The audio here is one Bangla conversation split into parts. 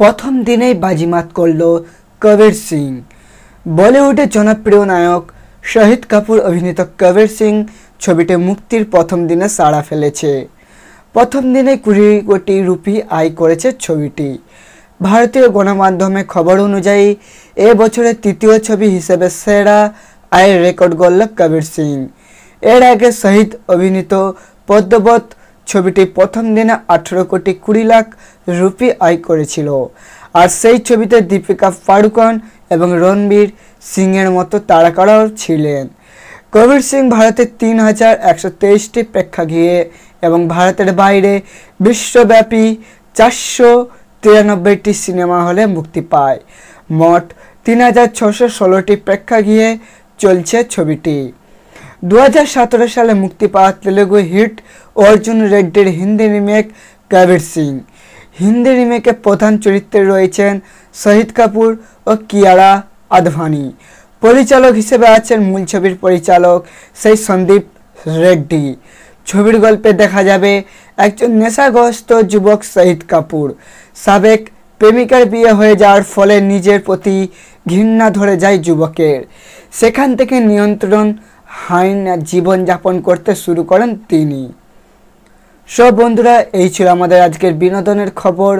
প্রথম দিনেই বাজিমাত করল কবির সিং বলিউডের জনপ্রিয় নায়ক শহীদ কাপুর অভিনীত কবির সিং ছবিটি মুক্তির প্রথম দিনে সাড়া ফেলেছে প্রথম দিনে কুড়ি কোটি রুপি আয় করেছে ছবিটি ভারতীয় গণমাধ্যমে খবর অনুযায়ী এ বছরের তৃতীয় ছবি হিসেবে সেরা আয়ের রেকর্ড গড়ল কবির সিং এর আগে শহীদ অভিনীত পদ্মবত ছবিটি প্রথম দিনে আঠেরো কোটি কুড়ি লাখ রুপি আয় করেছিল আর সেই ছবিতে দীপিকা পাড়ুকন এবং রণবীর সিংয়ের মতো তারকারাও ছিলেন কবির সিং ভারতে তিন হাজার একশো তেইশটি প্রেক্ষাগৃহে এবং ভারতের বাইরে বিশ্বব্যাপী চারশো তিরানব্বইটি সিনেমা হলে মুক্তি পায় মোট তিন হাজার ছশো ষোলোটি প্রেক্ষাগৃহে চলছে ছবিটি দু সালে মুক্তি পাওয়া তেলেগু হিট অর্জুন রেড্ডির হিন্দি রিমেক কাবির সিং হিন্দি রিমেকের প্রধান চরিত্রে রয়েছেন শহীদ কাপুর ও কিয়ারা আদভানি পরিচালক হিসেবে আছেন মূল ছবির পরিচালক সেই সন্দীপ রেড্ডি ছবির গল্পে দেখা যাবে একজন নেশাগ্রস্ত যুবক শহীদ কাপুর সাবেক প্রেমিকার বিয়ে হয়ে যাওয়ার ফলে নিজের প্রতি ঘৃণা ধরে যায় যুবকের সেখান থেকে নিয়ন্ত্রণ হাইন জীবনযাপন করতে শুরু করেন তিনি সব বন্ধুরা এই ছিল আমাদের আজকের বিনোদনের খবর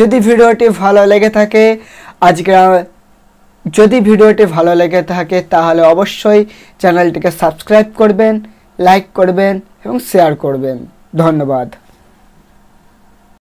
যদি ভিডিওটি ভালো লেগে থাকে আজকের যদি ভিডিওটি ভালো লেগে থাকে তাহলে অবশ্যই চ্যানেলটিকে সাবস্ক্রাইব করবেন লাইক করবেন এবং শেয়ার করবেন ধন্যবাদ